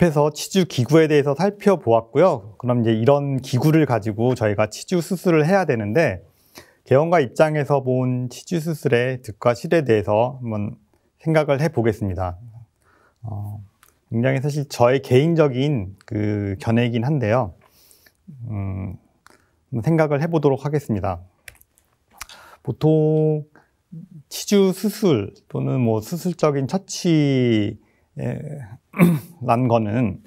앞에서 치주 기구에 대해서 살펴보았고요. 그럼 이제 이런 기구를 가지고 저희가 치주 수술을 해야 되는데 개원과 입장에서 본 치주 수술의 득과 실에 대해서 한번 생각을 해보겠습니다. 어, 굉장히 사실 저의 개인적인 그 견해이긴 한데요. 음, 생각을 해보도록 하겠습니다. 보통 치주 수술 또는 뭐 수술적인 처치 예, 난 거는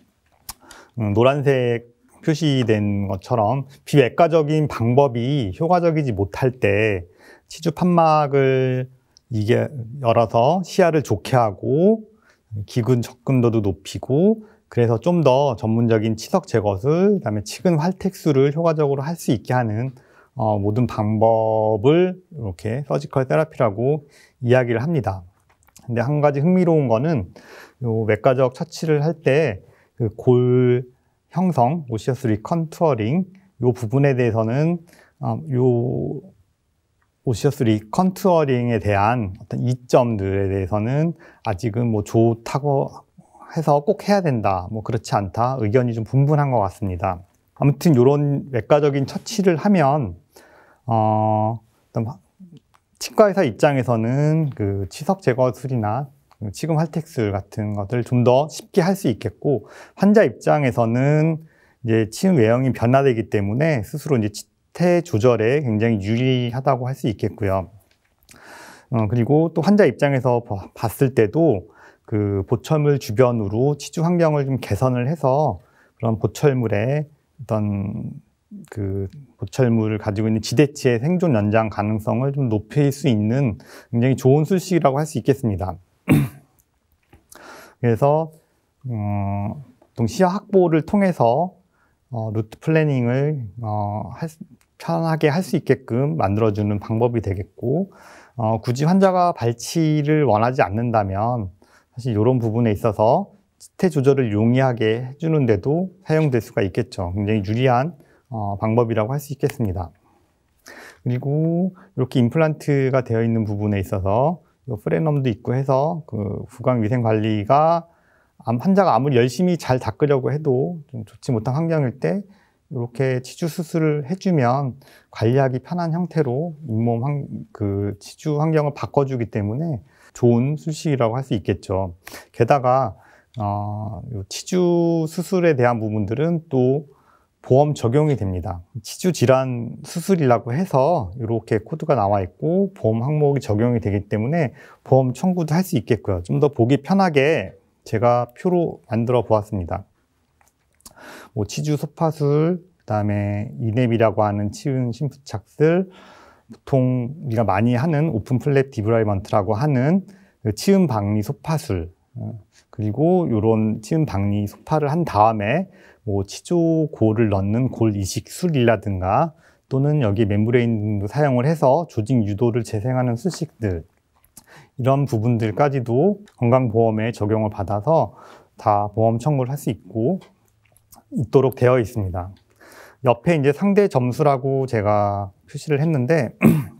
음, 노란색 표시된 것처럼 비외과적인 방법이 효과적이지 못할 때 치주 판막을 이게 열어서 시야를 좋게 하고 기근 접근도도 높이고 그래서 좀 더 전문적인 치석 제거술, 그다음에 치근 활택수를 효과적으로 할 수 있게 하는 어, 모든 방법을 이렇게 서지컬 테라피라고 이야기를 합니다. 근데 한 가지 흥미로운 거는 요 외과적 처치를 할 때 그 골 형성, 오시어스 리컨투어링 요 부분에 대해서는 어, 요 오시어스 리컨투어링에 대한 어떤 이점들에 대해서는 아직은 뭐 좋다고 해서 꼭 해야 된다, 뭐 그렇지 않다 의견이 좀 분분한 것 같습니다. 아무튼 요런 외과적인 처치를 하면 어, 어떤 치과의사 입장에서는 그 치석 제거 술이나 그 치금 할텍술 같은 것들을 좀 더 쉽게 할 수 있겠고 환자 입장에서는 이제 치음 외형이 변화되기 때문에 스스로 이제 치태 조절에 굉장히 유리하다고 할 수 있겠고요. 어, 그리고 또 환자 입장에서 봤을 때도 그 보철물 주변으로 치주 환경을 좀 개선을 해서 그런 보철물에 어떤 그 보철물을 가지고 있는 지대치의 생존 연장 가능성을 좀 높일 수 있는 굉장히 좋은 수식이라고 할 수 있겠습니다. 그래서 어, 보통 시야 확보를 통해서 어, 루트 플래닝을 어, 할, 편하게 할 수 있게끔 만들어주는 방법이 되겠고 어, 굳이 환자가 발치를 원하지 않는다면 사실 이런 부분에 있어서 스태 조절을 용이하게 해주는데도 사용될 수가 있겠죠. 굉장히 유리한 어, 방법이라고 할 수 있겠습니다. 그리고 이렇게 임플란트가 되어 있는 부분에 있어서 프레넘도 있고 해서 그 구강 위생 관리가 환자가 아무리 열심히 잘 닦으려고 해도 좀 좋지 못한 환경일 때 이렇게 치주 수술을 해주면 관리하기 편한 형태로 잇몸 환, 그 치주 환경을 바꿔주기 때문에 좋은 수식이라고 할 수 있겠죠. 게다가 어, 치주 수술에 대한 부분들은 또 보험 적용이 됩니다. 치주 질환 수술이라고 해서 이렇게 코드가 나와 있고 보험 항목이 적용이 되기 때문에 보험 청구도 할 수 있겠고요. 좀 더 보기 편하게 제가 표로 만들어 보았습니다. 뭐 치주 소파술, 그다음에 이넵이라고 하는 치은 심부착술, 보통 우리가 많이 하는 오픈 플랩 디브라이먼트라고 하는 그 치음 박리 소파술, 어, 그리고 이런 치음 박리 소파를 한 다음에 뭐 치조골을 넣는 골 이식술이라든가 또는 여기 멤브레인도 사용을 해서 조직 유도를 재생하는 수식들 이런 부분들까지도 건강보험에 적용을 받아서 다 보험 청구를 할 수 있고 있도록 되어 있습니다. 옆에 이제 상대 점수라고 제가 표시를 했는데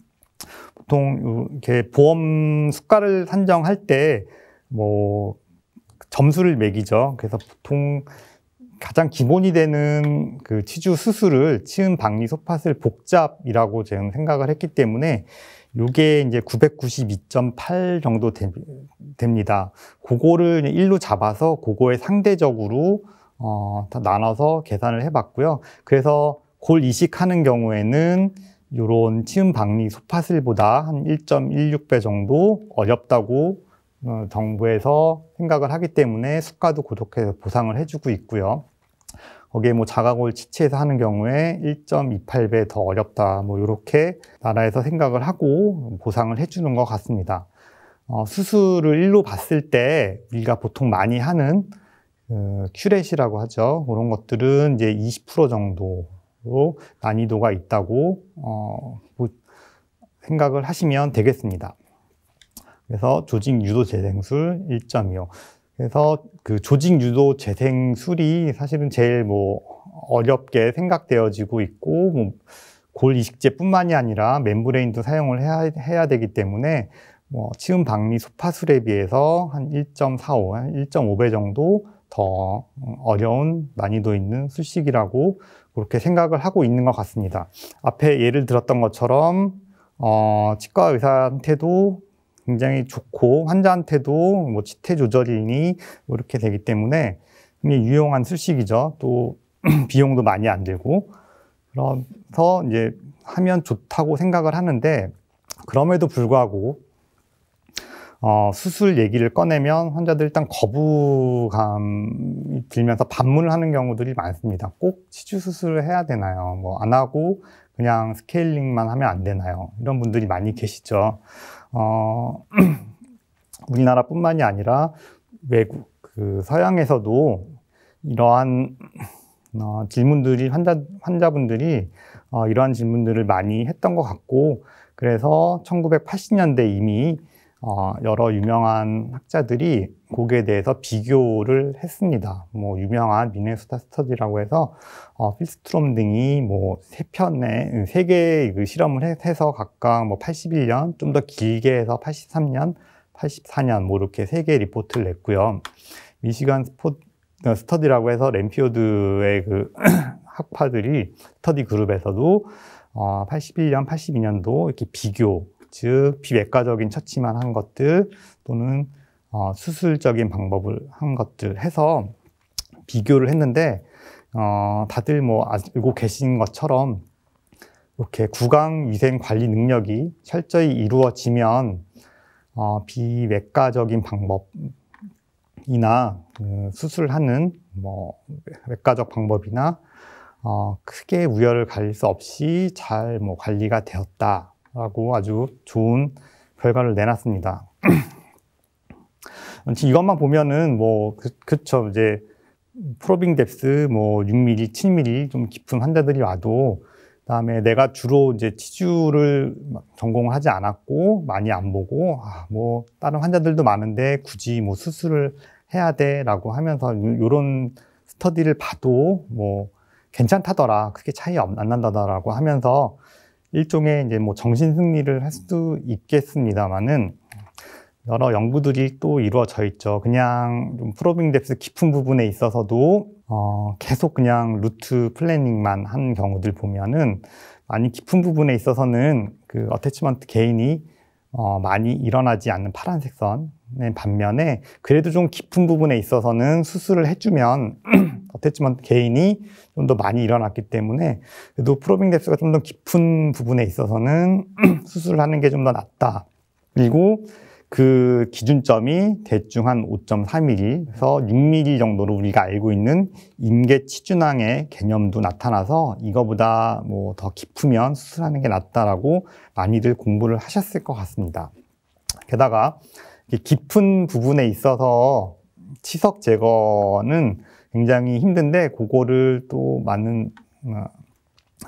보통 이렇게 보험 수가를 산정할 때 뭐 점수를 매기죠. 그래서 보통 가장 기본이 되는 그 치주 수술을 치은 박리 소팟을 복잡이라고 저는 생각을 했기 때문에 요게 이제 992.8 정도 되, 됩니다. 그거를 1로 잡아서 그거에 상대적으로 어, 다 나눠서 계산을 해봤고요. 그래서 골 이식하는 경우에는 요런 치음 박리 소파슬보다 한 1.16배 정도 어렵다고 어, 정부에서 생각을 하기 때문에 수가도 고독해서 보상을 해주고 있고요. 거기에 뭐 자가골 치치해서 하는 경우에 1.28배 더 어렵다. 뭐 이렇게 나라에서 생각을 하고 보상을 해주는 것 같습니다. 어, 수술을 일로 봤을 때 우리가 보통 많이 하는 그 큐렛이라고 하죠. 그런 것들은 이제 20% 정도로 난이도가 있다고 어, 생각을 하시면 되겠습니다. 그래서 조직 유도 재생술 1.25. 그래서 그 조직 유도 재생술이 사실은 제일 뭐 어렵게 생각되어지고 있고 뭐골 이식제뿐만이 아니라 멤브레인도 사용을 해야, 해야 되기 때문에 뭐 치음 박리 소파술에 비해서 한 1.45, 1.5배 정도 더 어려운 난이도 있는 수식이라고 그렇게 생각을 하고 있는 것 같습니다. 앞에 예를 들었던 것처럼 어, 치과 의사한테도 굉장히 좋고 환자한테도 뭐 치태 조절이니 뭐 이렇게 되기 때문에 굉장히 유용한 수식이죠또 비용도 많이 안 들고 그래서 이제 하면 좋다고 생각을 하는데 그럼에도 불구하고 어, 수술 얘기를 꺼내면 환자들 일단 거부감이 들면서 반문을 하는 경우들이 많습니다. 꼭 치주 수술을 해야 되나요? 뭐 안 하고 그냥 스케일링만 하면 안 되나요? 이런 분들이 많이 계시죠. 어, 우리나라뿐만이 아니라 외국 그 서양에서도 이러한 어, 질문들이 환자 환자분들이 어, 이러한 질문들을 많이 했던 것 같고 그래서 1980년대 이미 어, 여러 유명한 학자들이 곡에 대해서 비교를 했습니다. 뭐 유명한 미네소타 스터디라고 해서 어, 필스트롬 등이 뭐 세 편의 음, 세 개의 그 실험을 해서 각각 뭐 81년 좀 더 길게 해서 83년, 84년 뭐 이렇게 세 개의 리포트를 냈고요. 미시간 스포 어, 스터디라고 해서 램피오드의 그 학파들이 스터디 그룹에서도 어, 81년, 82년도 이렇게 비교, 즉 비외과적인 처치만 한 것들 또는 어, 수술적인 방법을 한 것들 해서 비교를 했는데 어, 다들 뭐 알고 계신 것처럼 이렇게 구강 위생 관리 능력이 철저히 이루어지면 어, 비외과적인 방법이나 그 수술하는 뭐 외과적 방법이나 어, 크게 우열을 가릴 수 없이 잘 뭐 관리가 되었다라고 아주 좋은 결과를 내놨습니다. 지금 이것만 보면은 뭐 그, 그쵸 이제 프로빙 뎁스 뭐 6mm, 7mm 좀 깊은 환자들이 와도 그다음에 내가 주로 이제 치주를 전공하지 않았고 많이 안 보고 아, 뭐 다른 환자들도 많은데 굳이 뭐 수술을 해야 돼라고 하면서 요런 스터디를 봐도 뭐 괜찮다더라 크게 차이 안 난다더라고 하면서 일종의 이제 뭐 정신 승리를 할 수도 있겠습니다만은 여러 연구들이 또 이루어져 있죠. 그냥 좀 프로빙 뎁스 깊은 부분에 있어서도 어, 계속 그냥 루트 플래닝만 한 경우들 보면은 많이 깊은 부분에 있어서는 그 어태치먼트 개인이 어, 많이 일어나지 않는 파란색 선의 반면에 그래도 좀 깊은 부분에 있어서는 수술을 해주면 어태치먼트 개인이 좀 더 많이 일어났기 때문에 그래도 프로빙 뎁스가 좀 더 깊은 부분에 있어서는 수술을 하는 게 좀 더 낫다. 그리고 그 기준점이 대충 한 5.3mm에서 6mm 정도로 우리가 알고 있는 임계 치준항의 개념도 나타나서 이거보다 뭐 더 깊으면 수술하는 게 낫다라고 많이들 공부를 하셨을 것 같습니다. 게다가 깊은 부분에 있어서 치석 제거는 굉장히 힘든데 그거를 또 많은 어,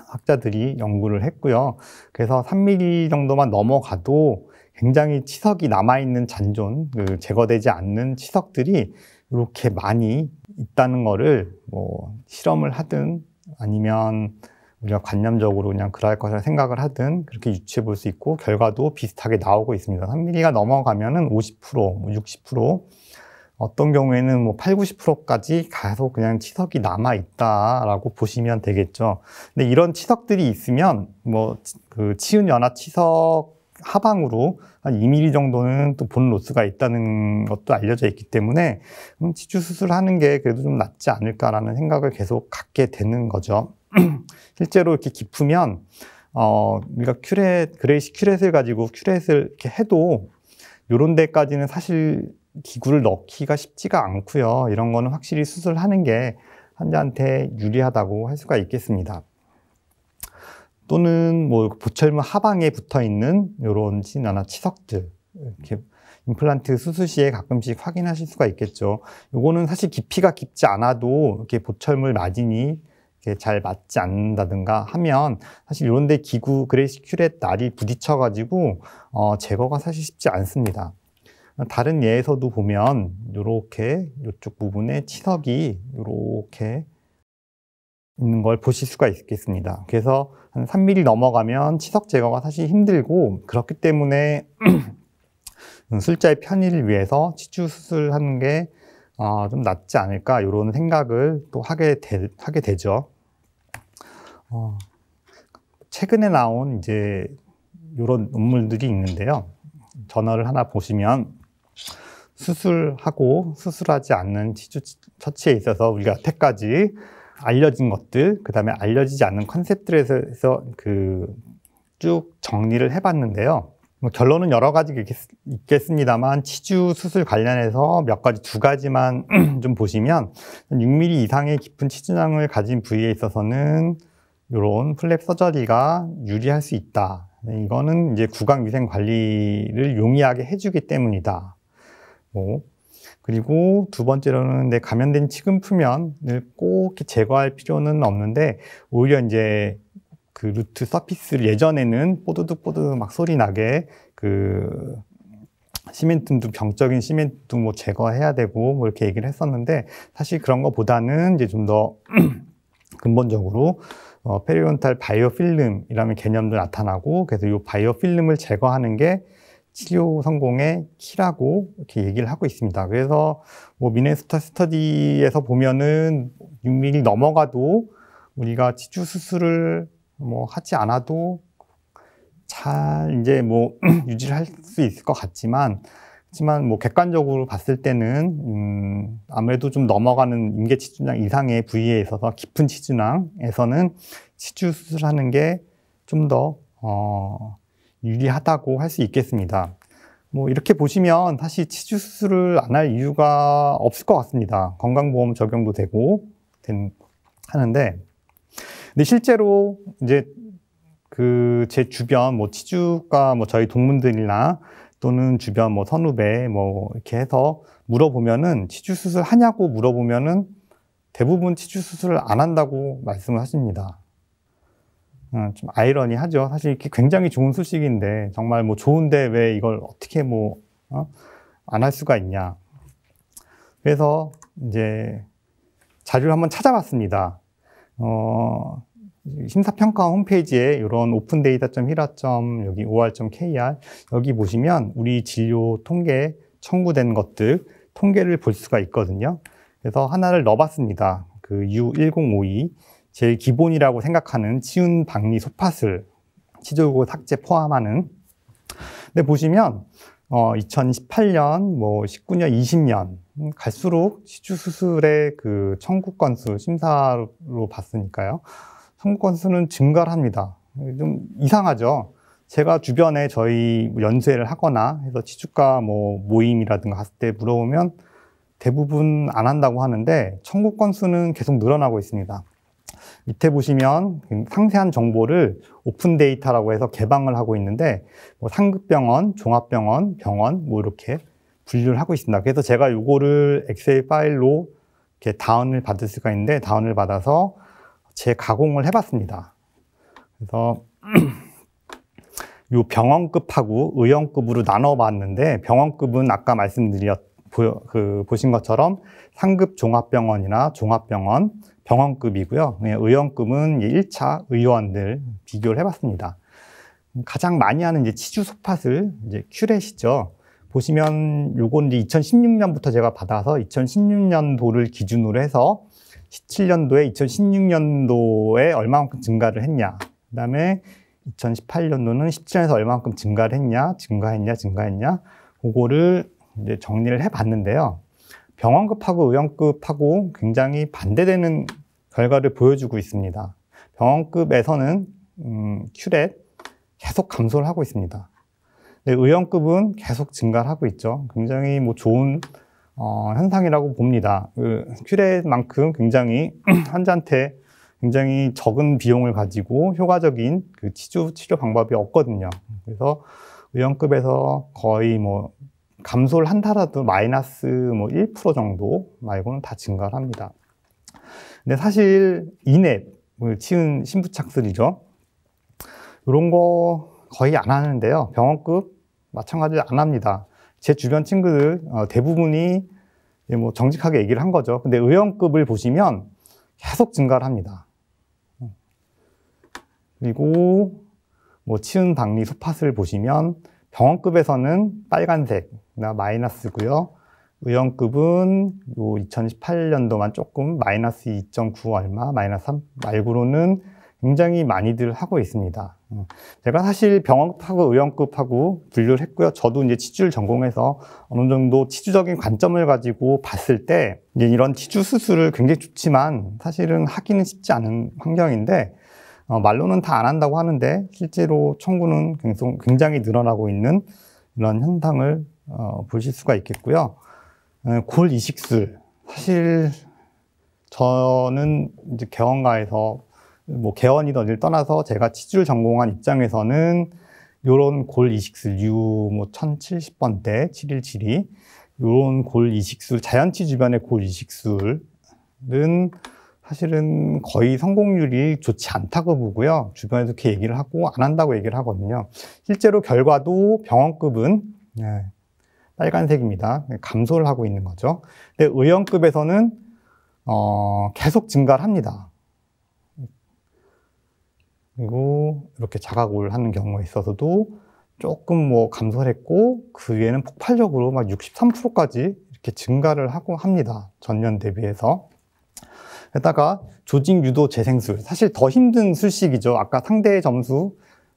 학자들이 연구를 했고요. 그래서 3mm 정도만 넘어가도 굉장히 치석이 남아있는 잔존, 그 제거되지 않는 치석들이 이렇게 많이 있다는 거를 뭐 실험을 하든 아니면 우리가 관념적으로 그냥 그럴 것이라 생각을 하든 그렇게 유추해 볼 수 있고 결과도 비슷하게 나오고 있습니다. 3mm가 넘어가면은 50%, 60% 뭐 어떤 경우에는 뭐 8, 90%까지 계속 그냥 치석이 남아 있다라고 보시면 되겠죠. 근데 이런 치석들이 있으면 뭐그치은 연화 치석 하방으로 한 2mm 정도는 또 본 로스가 있다는 것도 알려져 있기 때문에 치주 음, 수술하는 게 그래도 좀 낫지 않을까라는 생각을 계속 갖게 되는 거죠. 실제로 이렇게 깊으면 어, 우리가 큐렛, 그레이시 큐렛을 가지고 큐렛을 이렇게 해도 요런 데까지는 사실 기구를 넣기가 쉽지가 않고요. 이런 거는 확실히 수술하는 게 환자한테 유리하다고 할 수가 있겠습니다. 또는 뭐보철물 하방에 붙어 있는 이런 진나나 치석들 이렇게 임플란트 수술 시에 가끔씩 확인하실 수가 있겠죠. 요거는 사실 깊이가 깊지 않아도 이렇게 보철물 마진이 이렇게 잘 맞지 않는다든가 하면 사실 이런데 기구 그레이스큐렛 날이 부딪혀가지고 어, 제거가 사실 쉽지 않습니다. 다른 예에서도 보면 이렇게 이쪽 부분에 치석이 이렇게 있는 걸 보실 수가 있겠습니다. 그래서 한 3mm 넘어가면 치석 제거가 사실 힘들고 그렇기 때문에 술자의 편의를 위해서 치주 수술하는 게 어, 좀 낫지 않을까 이런 생각을 또 하게 되, 하게 되죠. 어, 최근에 나온 이제 이런 논문들이 있는데요. 저널을 하나 보시면 수술하고 수술하지 않는 치주 처치에 있어서 우리가 태까지 알려진 것들, 그 다음에 알려지지 않는 컨셉들에서 그쭉 정리를 해봤는데요. 뭐 결론은 여러 가지 있겠습니다만 치주 수술 관련해서 몇 가지 두 가지만 좀 보시면 6mm 이상의 깊은 치주낭을 가진 부위에 있어서는 이런 플랩 서저리가 유리할 수 있다. 이거는 이제 구강 위생 관리를 용이하게 해주기 때문이다. 뭐 그리고 두 번째로는 내 감염된 치근표면을 꼭 제거할 필요는 없는데 오히려 이제 그 루트 서피스를 예전에는 뽀드득 뽀드득 막 소리 나게 그 시멘트도 병적인 시멘트도 뭐 제거해야 되고 뭐 이렇게 얘기를 했었는데 사실 그런 것보다는 이제 좀 더 근본적으로 어, 페리온탈 바이오 필름이라는 개념도 나타나고 그래서 이 바이오 필름을 제거하는 게 치료 성공의 키라고 이렇게 얘기를 하고 있습니다. 그래서 뭐미네스터 스터디에서 보면은 6mm 넘어가도 우리가 치주 수술을 뭐 하지 않아도 잘 이제 뭐 유지를 할 수 있을 것 같지만 하지만 뭐 객관적으로 봤을 때는 음 아무래도 좀 넘어가는 임계 치주량 이상의 부위에 있어서 깊은 치주낭에서는 치주 수술하는 게 좀 더 어, 유리하다고 할 수 있겠습니다. 뭐 이렇게 보시면 사실 치주 수술을 안 할 이유가 없을 것 같습니다. 건강보험 적용도 되고 된, 하는데 근데 실제로 이제 그 제 주변 뭐 치주과 뭐 저희 동문들이나 또는 주변 뭐 선후배 뭐 이렇게 해서 물어보면은 치주 수술 하냐고 물어보면은 대부분 치주 수술을 안 한다고 말씀을 하십니다. 어, 좀 아이러니하죠. 사실 이게 굉장히 좋은 소식인데 정말 뭐 좋은데 왜 이걸 어떻게 뭐 안할 어? 수가 있냐. 그래서 이제 자료를 한번 찾아봤습니다. 어, 심사평가 홈페이지에 이런 오픈데이터.히라. 점점 여기 or.kr 여기 보시면 우리 진료 통계 청구된 것들 통계를 볼 수가 있거든요. 그래서 하나를 넣어봤습니다. 그 U1052 제일 기본이라고 생각하는 치운 박리 소팟을 치조구 삭제 포함하는 근데 보시면 어, 2018년, 뭐 19년, 20년 갈수록 치주 수술의 그 청구 건수 심사로 봤으니까요. 청구 건수는 증가를 합니다. 좀 이상하죠. 제가 주변에 저희 연쇄를 하거나 해서 치주과 뭐 모임이라든가 갔을 때 물어보면 대부분 안 한다고 하는데 청구 건수는 계속 늘어나고 있습니다. 밑에 보시면 상세한 정보를 오픈 데이터라고 해서 개방을 하고 있는데 뭐 상급병원, 종합병원, 병원 뭐 이렇게 분류를 하고 있습니다. 그래서 제가 이거를 엑셀 파일로 이렇게 다운을 받을 수가 있는데 다운을 받아서 재 가공을 해봤습니다. 그래서 이 병원급하고 의원급으로 나눠봤는데 병원급은 아까 말씀드렸 보, 그 보신 것처럼 상급 종합병원이나 종합병원, 병원급이고요. 예, 의원급은 1차 의원들 비교를 해봤습니다. 가장 많이 하는 이제 치주 소팟을 이제 큐렛이죠. 보시면 요건 이제 2016년부터 제가 받아서 2016년도를 기준으로 해서 17년도에 2016년도에 얼마만큼 증가를 했냐. 그 다음에 2018년도는 17년에서 얼마만큼 증가를 했냐, 증가했냐, 증가했냐. 그거를 이제 정리를 해봤는데요. 병원급하고 의원급하고 굉장히 반대되는 결과를 보여주고 있습니다. 병원급에서는 음, 큐렛 e 계속 감소를 하고 있습니다. 의원급은 계속 증가를 하고 있죠. 굉장히 뭐 좋은 어, 현상이라고 봅니다. 그 큐렛만큼 굉장히 환자한테 굉장히 적은 비용을 가지고 효과적인 그 치주 치료 방법이 없거든요. 그래서 의원급에서 거의 뭐 감소를 한다라도 마이너스 뭐 1% 정도 말고는 다 증가를 합니다. 근데 사실 인앱을 치은 신부착술이죠. 이런 거 거의 안 하는데요. 병원급 마찬가지로 안 합니다. 제 주변 친구들 어, 대부분이 뭐 정직하게 얘기를 한 거죠. 근데 의원급을 보시면 계속 증가를 합니다. 그리고 뭐 치은 박리 소팟을 보시면 병원급에서는빨간색나 마이너스고요. 의원급은 요 2018년도만 조금 마이너스 2.9 얼마, 마이너스 3 말고로는 굉장히 많이들 하고 있습니다. 음, 제가 사실 병원급하고 의원급하고 분류를 했고요. 저도 이제 치주를 전공해서 어느 정도 치주적인 관점을 가지고 봤을 때 이런 치주 수술을 굉장히 좋지만 사실은 하기는 쉽지 않은 환경인데 어, 말로는 다 안 한다고 하는데 실제로 청구는 굉장히 늘어나고 있는 이런 현상을 어, 보실 수가 있겠고요. 어, 골 이식술 사실 저는 이제 개원가에서 뭐 개원이든 일 떠나서 제가 치주를 전공한 입장에서는 요런 골 이식술 유뭐 1070번대 7172 요런 골 이식술 자연치 주변의 골 이식술은 사실은 거의 성공률이 좋지 않다고 보고요. 주변에도 이렇게 얘기를 하고 안 한다고 얘기를 하거든요. 실제로 결과도 병원급은 네, 빨간색입니다. 네, 감소를 하고 있는 거죠. 근데 의원급에서는 어, 계속 증가를 합니다. 그리고 이렇게 자각을 하는 경우에 있어서도 조금 뭐 감소했고 를그 위에는 폭발적으로 막 63%까지 이렇게 증가를 하고 합니다. 전년 대비해서. 게다가 조직 유도 재생술. 사실 더 힘든 술식이죠. 아까 상대 점수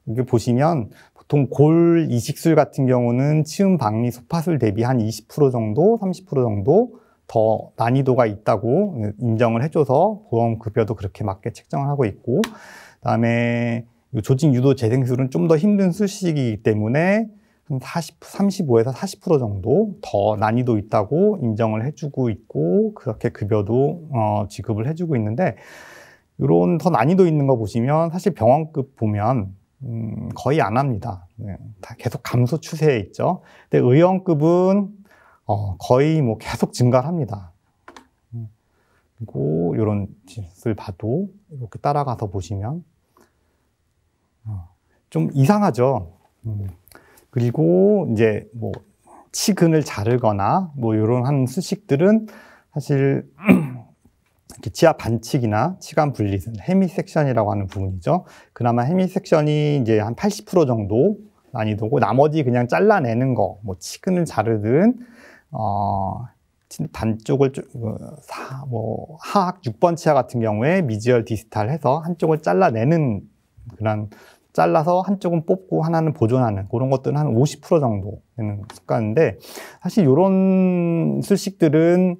이게 보시면 보통 골 이식술 같은 경우는 치음 박리 소파술 대비 한 20% 정도, 30% 정도 더 난이도가 있다고 인정을 해줘서 보험급여도 그렇게 맞게 책정을 하고 있고, 그 다음에 조직 유도 재생술은 좀 더 힘든 술식이기 때문에 40, 35에서 40% 정도 더 난이도 있다고 인정을 해주고 있고 그렇게 급여도 어, 지급을 해주고 있는데 이런 더 난이도 있는 거 보시면 사실 병원급 보면 음, 거의 안 합니다. 네. 다 계속 감소 추세에 있죠. 근데 의원급은 어, 거의 뭐 계속 증가합니다. 음, 그리고 이런 짓을 봐도 이렇게 따라가서 보시면 어, 좀 이상하죠. 음. 그리고 이제 뭐 치근을 자르거나 뭐 이런 한 수식들은 사실 이렇게 치아 반칙이나 치간 분리는 해미 섹션이라고 하는 부분이죠. 그나마 헤미 섹션이 이제 한 80% 정도 난이도고 나머지 그냥 잘라내는 거, 뭐 치근을 자르든 어 반쪽을 어, 뭐 하악 6번 치아 같은 경우에 미지얼 디지털 해서 한쪽을 잘라내는 그런 잘라서 한쪽은 뽑고 하나는 보존하는 그런 것들은 한 50% 정도 되는 습관인데 사실 이런 수식들은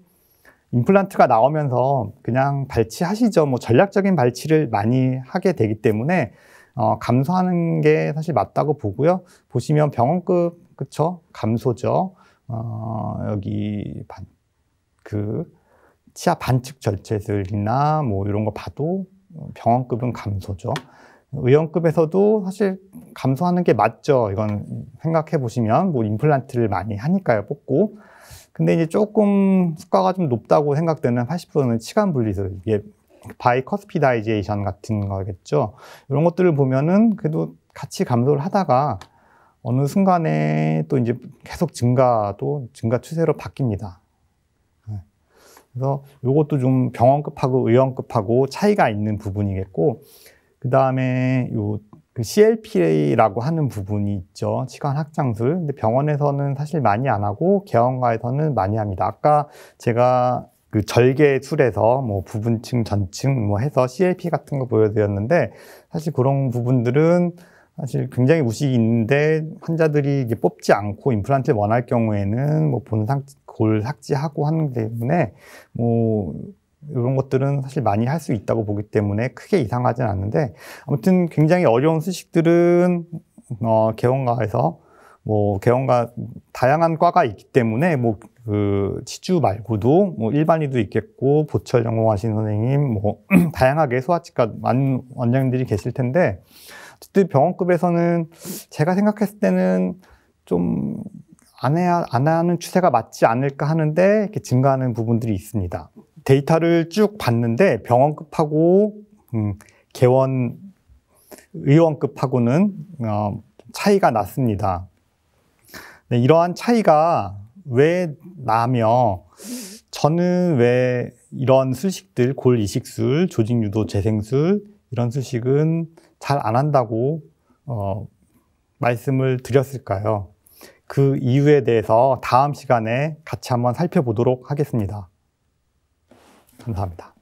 임플란트가 나오면서 그냥 발치하시죠. 뭐 전략적인 발치를 많이 하게 되기 때문에 어, 감소하는 게 사실 맞다고 보고요. 보시면 병원급 그쵸 감소죠. 어, 여기 반, 그 치아 반측 절제술이나 뭐 이런 거 봐도 병원급은 감소죠. 의원급에서도 사실 감소하는 게 맞죠. 이건 생각해 보시면 뭐 임플란트를 많이 하니까요. 뽑고. 근데 이제 조금 수가가 좀 높다고 생각되는 80%는 치간 분리술. 이게 바이 커스피다이제이션 같은 거겠죠. 이런 것들을 보면은 그래도 같이 감소를 하다가 어느 순간에 또 이제 계속 증가도 증가 추세로 바뀝니다. 네. 그래서 이것도 좀 병원급하고 의원급하고 차이가 있는 부분이겠고 그 다음에 요그 CLPA라고 하는 부분이 있죠. 치과 확장술. 근데 병원에서는 사실 많이 안 하고 개원과에서는 많이 합니다. 아까 제가 그 절개술에서 뭐 부분층, 전층 뭐 해서 CLP 같은 거 보여드렸는데 사실 그런 부분들은 사실 굉장히 무식이 있는데 환자들이 이제 뽑지 않고 임플란트를 원할 경우에는 뭐 본상 골 삭제하고 하는 때문에 뭐 이런 것들은 사실 많이 할 수 있다고 보기 때문에 크게 이상하진 않는데 아무튼 굉장히 어려운 수식들은 어, 개원가에서 뭐 개원가 다양한 과가 있기 때문에 뭐그 치주 말고도 뭐 일반이도 있겠고 보철 전공하신 선생님 뭐 다양하게 소아치과 많은 원장님들이 계실 텐데 어쨌든 병원급에서는 제가 생각했을 때는 좀 안 해야 안 하는 추세가 맞지 않을까 하는데 이렇게 증가하는 부분들이 있습니다. 데이터를 쭉 봤는데 병원급하고 음, 개원 의원급하고는 어, 차이가 났습니다. 네, 이러한 차이가 왜 나며 저는 왜 이런 수식들 골 이식술, 조직 유도 재생술 이런 수식은 잘 안 한다고 어, 말씀을 드렸을까요? 그 이유에 대해서 다음 시간에 같이 한번 살펴보도록 하겠습니다. 감사합니다.